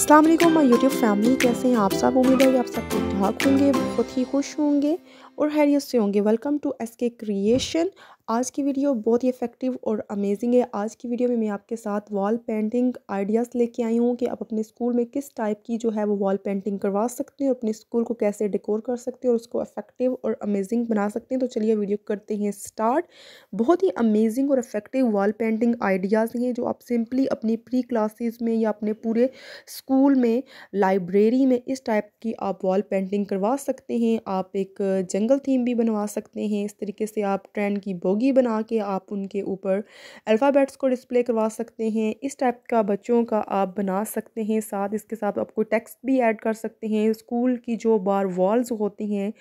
Aslam my YouTube YouTube family कैसे हैं आप सब उम्मीद है कि आप सब ठीक ठाक होंगे बहुत ही खुश होंगे और हैरियत से होंगे welcome to S K creation आज की वीडियो बहुत ही इफेक्टिव और अमेजिंग है आज की वीडियो में मैं आपके साथ वॉल पेंटिंग आइडियाज़ लेके आई हूँ कि आप अपने स्कूल में किस टाइप की जो है वो वॉल पेंटिंग करवा सकते हैं और अपने स्कूल को कैसे डेकोर कर सकते हैं और उसको इफेक्टिव और अमेजिंग बना सकते हैं तो चलिए वीडियो करते हैं स्टार्ट बहुत ही अमेजिंग और इफेक्टिव वॉल पेंटिंग आइडियाज़ हैं जो आप सिंपली अपनी प्री क्लासेज में या अपने पूरे स्कूल में लाइब्रेरी में इस टाइप की आप वॉल पेंटिंग करवा सकते हैं आप एक जंग जंगल थीम भी बनवा सकते हैं इस तरीके से आप ट्रेंड की बोगी बना के आप उनके ऊपर अल्फ़ाबेट्स को डिस्प्ले करवा सकते हैं इस टाइप का बच्चों का आप बना सकते हैं साथ इसके साथ आपको टेक्स्ट भी ऐड कर सकते हैं स्कूल की जो बार वॉल्स होती हैं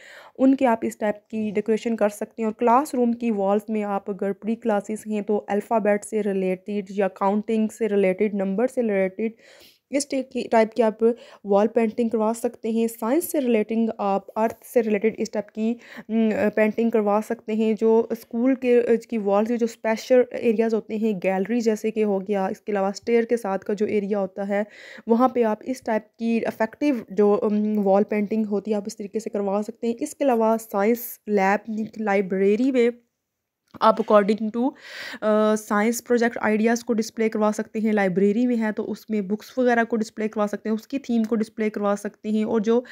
उनके आप इस टाइप की डेकोरेशन कर सकते हैं और क्लास की वॉल्स में आप अगर प्री क्लासेस हैं तो अल्फ़ाबेट से रिलेटेड या काउंटिंग से रिलेटेड नंबर से रिलेटेड इस टाइप की आप वॉल पेंटिंग करवा सकते हैं साइंस से रिलेटिंग आप अर्थ से रिलेटेड इस टाइप की पेंटिंग करवा सकते हैं जो स्कूल के की वॉल के जो स्पेशल एरियाज़ होते हैं गैलरी जैसे कि हो गया इसके अलावा स्टेयर के साथ का जो एरिया होता है वहाँ पे आप इस टाइप की अफेक्टिव जो वॉल पेंटिंग होती है आप इस तरीके से करवा सकते हैं इसके अलावा साइंस लैब लाइब्रेरी में आप according to science project ideas को डिस्प्ले करवा सकते हैं लाइब्रेरी में है तो उसमें बुक्स वगैरह को डिस्प्ले करवा सकते हैं उसकी थीम को डिस्प्ले करवा सकते हैं और जो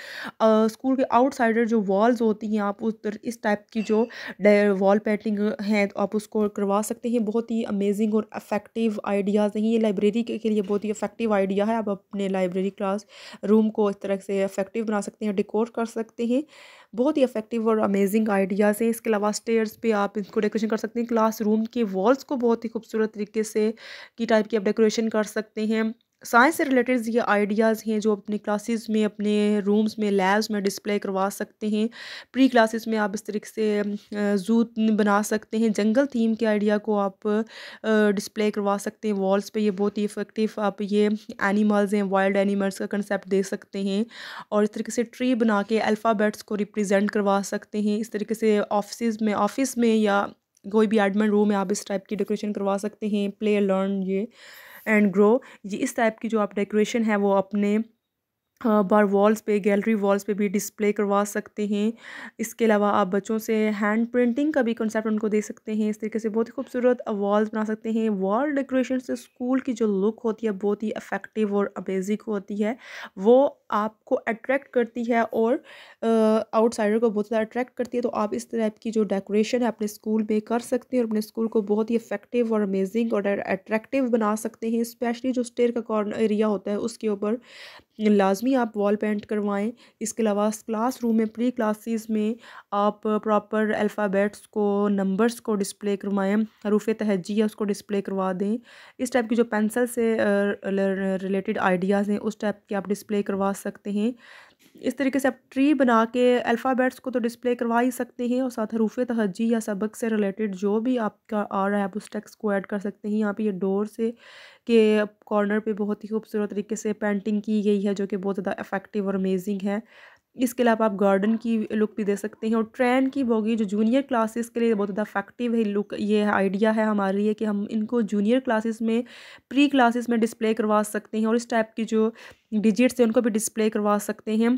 स्कूल uh, के आउटसाइडर जो वॉल्स होती हैं आप उस इस टाइप की जो वॉल पेंटिंग हैं तो आप उसको करवा सकते हैं बहुत ही अमेजिंग और अफेक्टिव आइडियाज़ हैं ये लाइब्रेरी के, के लिए बहुत ही अफेक्टिव आइडिया है आप अपने लाइब्रेरी क्लास रूम को इस तरह से अफेक्टिव बना सकते हैं डिकोर कर सकते हैं बहुत ही अफेक्टिव और अमेजिंग आइडियाज़ हैं इसके अलावा स्टेयर्स पे आप इसको डेकोरेशन कर सकते हैं क्लास रूम के वॉल्स को बहुत ही खूबसूरत तरीके से की टाइप की आप डेकोरेशन कर सकते हैं साइंस से रिलेटेड ये आइडियाज़ हैं जो अपने क्लासेस में अपने रूम्स में लैब्स में डिस्प्ले करवा सकते हैं प्री क्लासेस में आप इस तरीके से जू बना सकते हैं जंगल थीम के आइडिया को आप डिस्प्ले करवा सकते हैं वॉल्स पे ये बहुत ही इफ़ेक्टिव आप ये एनिमल्स हैं वाइल्ड एनिमल्स का कंसेप्ट दे सकते हैं और इस तरीके से ट्री बना के अल्फ़ाबेट्स को रिप्रजेंट करवा सकते हैं इस तरीके से ऑफिस में ऑफिस में या कोई भी एडमिन रूम में आप इस टाइप की डेकोरेशन करवा सकते हैं प्ले लर्न ये एंड ग्रो ये इस टाइप की जो आप डेकोरेशन है वो अपने बार वॉल्स पे गैलरी वॉल्स पे भी डिस्प्ले करवा सकते हैं इसके अलावा आप बच्चों से हैंड प्रिंटिंग का भी कंसेप्ट उनको दे सकते हैं इस तरीके से बहुत ही खूबसूरत वॉल्स बना सकते हैं वॉल डेकोरेशन से स्कूल की जो लुक होती है बहुत ही अफेक्टिव और अमेजिक होती है वो आपको अट्रैक्ट करती है और आउटसाइडर को बहुत ज़्यादा अट्रैक्ट करती है तो आप इस टाइप की जो डेकोरेशन है अपने स्कूल में कर सकते हैं और अपने स्कूल को बहुत ही अफेक्टिव और अमेजिंग और अट्रैक्टिव बना सकते हैं स्पेशली जो स्टेयर का कॉर्नर एरिया होता है उसके ऊपर लाजमी भी आप वॉल पेंट करवाएं इसके अलावा क्लासरूम में प्री क्लासेस में आप प्रॉपर अल्फ़ाबेट्स को नंबर्स को डिस्प्ले करवाएं हरूफ तहजी है उसको डिस्प्ले करवा दें इस टाइप की जो पेंसिल से रिलेटेड आइडियाज़ हैं उस टाइप के आप डिस्प्ले करवा सकते हैं इस तरीके से आप ट्री बना के अल्फ़ाबेट्स को तो डिस्प्ले करवा ही सकते हैं और साथ हरूफ तहजी या सबक से रिलेटेड जो भी आपका आ रहा है आप उस टेक्स्ट को ऐड कर सकते हैं यहाँ पे ये डोर से के कॉर्नर पे बहुत ही खूबसूरत तरीके से पेंटिंग की गई है जो कि बहुत ज़्यादा इफेक्टिव और अमेजिंग है इसके अलावा आप गार्डन की लुक भी दे सकते हैं और ट्रेन की बोगी जो जूनियर क्लासेस के लिए बहुत ज़्यादा इफेक्टिव है लुक ये आइडिया है हमारे लिए कि हम इनको जूनियर क्लासेस में प्री क्लासेस में डिस्प्ले करवा सकते हैं और इस टाइप की जो डिजिट्स हैं उनको भी डिस्प्ले करवा सकते हैं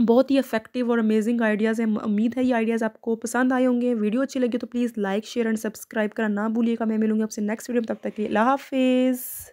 बहुत ही इफेक्टिव और अमेजिंग आइडियाज़ हैं उम्मीद है ये आइडियाज़ आपको पसंद आए होंगे वीडियो अच्छी लगी तो please like share and subscribe करना ना भूलिएगा मैं मिलूंगी आपसे नेक्स्ट वीडियो में तब तक के लिए हाफिज़